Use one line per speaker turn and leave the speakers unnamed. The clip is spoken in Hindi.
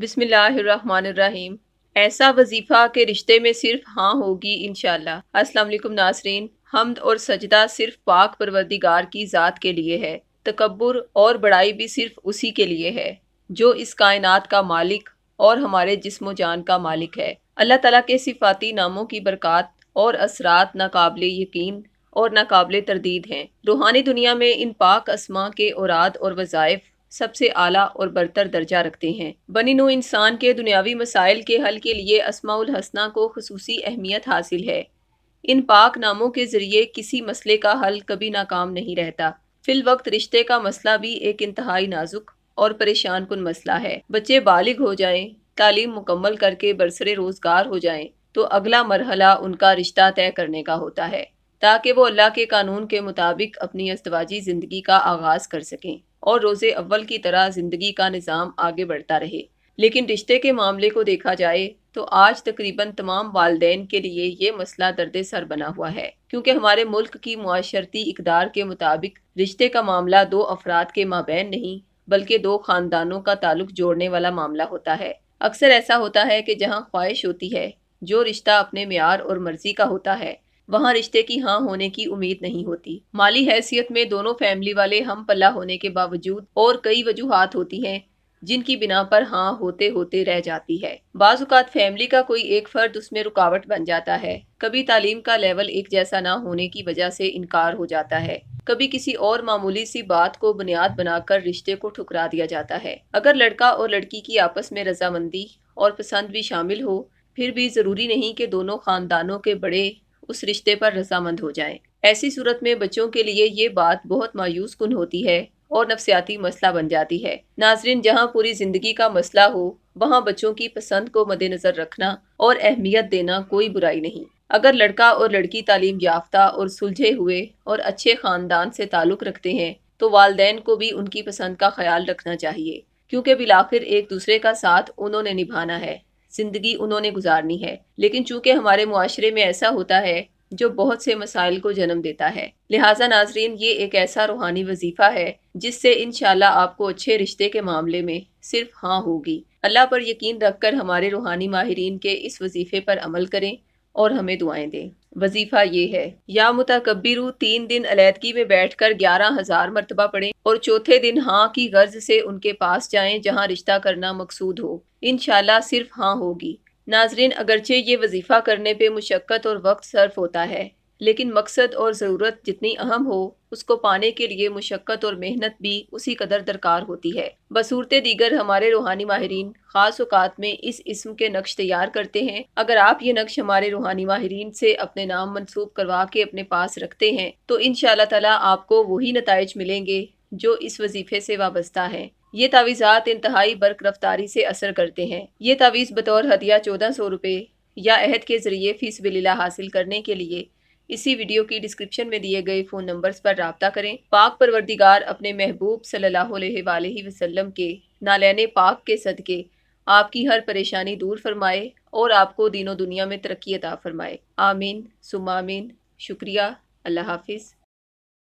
बिस्मिल्लाहिर्रहमानिर्रहीम ऐसा वजीफ़ा के रिश्ते में सिर्फ हाँ होगी इनशाला अस्सलाम वालेकुम नासरीन हमद और सजदा सिर्फ पाक परवरदिगार की ज़ात के लिए है तकबर और बड़ाई भी सिर्फ उसी के लिए है जो इस कायनात का मालिक और हमारे जिसम जान का मालिक है अल्लाह तला के सिफाती नामों की बरक़ात और असरात नाकबिल यकीन और नाकबिल तरदीद हैं रूहानी दुनिया में इन पाक असमा के औराद और वज़ायफ़ सबसे आला और बरतर दर्जा रखते हैं बनी नो इंसान के दुनियावी मसाइल के हल के लिए असमाउल हसना को खसूसी अहमियत हासिल है इन पाक नामों के ज़रिए किसी मसले का हल कभी नाकाम नहीं रहता फिल वक्त रिश्ते का मसला भी एक इंतहाई नाजुक और परेशान कन मसला है बच्चे बालिग हो जाएं तालीम मुकम्मल करके बरसरे रोज़गार हो जाएं तो अगला मरहला उनका रिश्ता तय करने का होता है ताकि वो अल्लाह के कानून के मुताबिक अपनी अस्तवाजी ज़िंदगी का आगाज़ कर सकें और रोज़े अव्वल की तरह ज़िंदगी का निज़ाम आगे बढ़ता रहे लेकिन रिश्ते के मामले को देखा जाए तो आज तकरीबन तमाम वालदेन के लिए ये मसला दर्द सर बना हुआ है क्योंकि हमारे मुल्क की माशरती इकदार के मुताबिक रिश्ते का मामला दो अफराद के माबेन नहीं बल्कि दो ख़ानदानों का ताल्लुक जोड़ने वाला मामला होता है अक्सर ऐसा होता है कि जहाँ ख्वाहिश होती है जो रिश्ता अपने मैार और मर्जी का होता है वहाँ रिश्ते की हाँ होने की उम्मीद नहीं होती माली हैसियत में दोनों फैमिली वाले हम पल्ला होने के बावजूद और कई वजूहत होती हैं जिनकी बिना पर हाँ होते होते रह जाती है बाजुकात फैमिली का कोई एक फ़र्द उसमें रुकावट बन जाता है कभी तालीम का लेवल एक जैसा ना होने की वजह से इनकार हो जाता है कभी किसी और मामूली सी बात को बुनियाद बनाकर रिश्ते को ठुकरा दिया जाता है अगर लड़का और लड़की की आपस में रजामंदी और पसंद भी शामिल हो फिर भी ज़रूरी नहीं कि दोनों ख़ानदानों के बड़े उस रिश्ते पर रजामंद हो जाए ऐसी सूरत में बच्चों के लिए ये बात बहुत मायूस कन होती है और नफसियाती मसला बन जाती है नाजरीन जहाँ पूरी जिंदगी का मसला हो वहाँ बच्चों की पसंद को मद्देनजर रखना और अहमियत देना कोई बुराई नहीं अगर लड़का और लड़की तालीम याफ्ता और सुलझे हुए और अच्छे ख़ानदान से ताल्लुक़ रखते हैं तो वालदेन को भी उनकी पसंद का ख्याल रखना चाहिए क्योंकि बिलाखिर एक दूसरे का साथ उन्होंने निभाना है ज़िंदगी उन्होंने गुजारनी है लेकिन चूंकि हमारे माशरे में ऐसा होता है जो बहुत से मसाइल को जन्म देता है लिहाजा नाजरीन ये एक ऐसा रूहानी वजीफ़ा है जिससे इन आपको अच्छे रिश्ते के मामले में सिर्फ हाँ होगी अल्लाह पर यकीन रख कर हमारे रूहानी माहरीन के इस वजीफ़े पर अमल करें और हमें दुआएं दें वजीफा ये है या मुतकबिरु तीन दिन अलीदगी में बैठ कर ग्यारह हजार मरतबा पढ़ें और चौथे दिन हाँ की गर्ज से उनके पास जाएं जहाँ रिश्ता करना मकसूद हो इन सिर्फ हाँ होगी नाजरीन अगरचे ये वजीफ़ा करने पे मुशक्क़त और वक्त सर्फ होता है लेकिन मकसद और ज़रूरत जितनी अहम हो उसको पाने के लिए मुशक्क़त और मेहनत भी उसी कदर दरकार होती है बसूरत दीगर हमारे रूहानी माहरीन ख़ास अवकात में इस इसम के नक्श तैयार करते हैं अगर आप ये नक्श हमारे रूहानी माहरीन से अपने नाम मनसूब करवा के अपने पास रखते हैं तो इन ताला आपको वही नतज मिलेंगे जो इस वजीफे से वाबस्ता है ये तावीज़ात इंतहाई बर्क रफ्तारी से असर करते हैं ये तावीज़ बतौर हदिया चौदह सौ रुपये या अहद के ज़रिए फ़ीस बिल्ला हासिल करने के लिए इसी वीडियो की डिस्क्रिप्शन में दिए गए फ़ोन नंबर्स पर रबता करें पाक परवरदिगार अपने महबूब सल्लल्लाहु अलैहि वसल्लम के नालैन पाक के सदक़े आपकी हर परेशानी दूर फरमाए और आपको दिनों दुनिया में तरक्की अता फरमाए आमीन सुमामीन शुक्रिया अल्लाह हाफिज़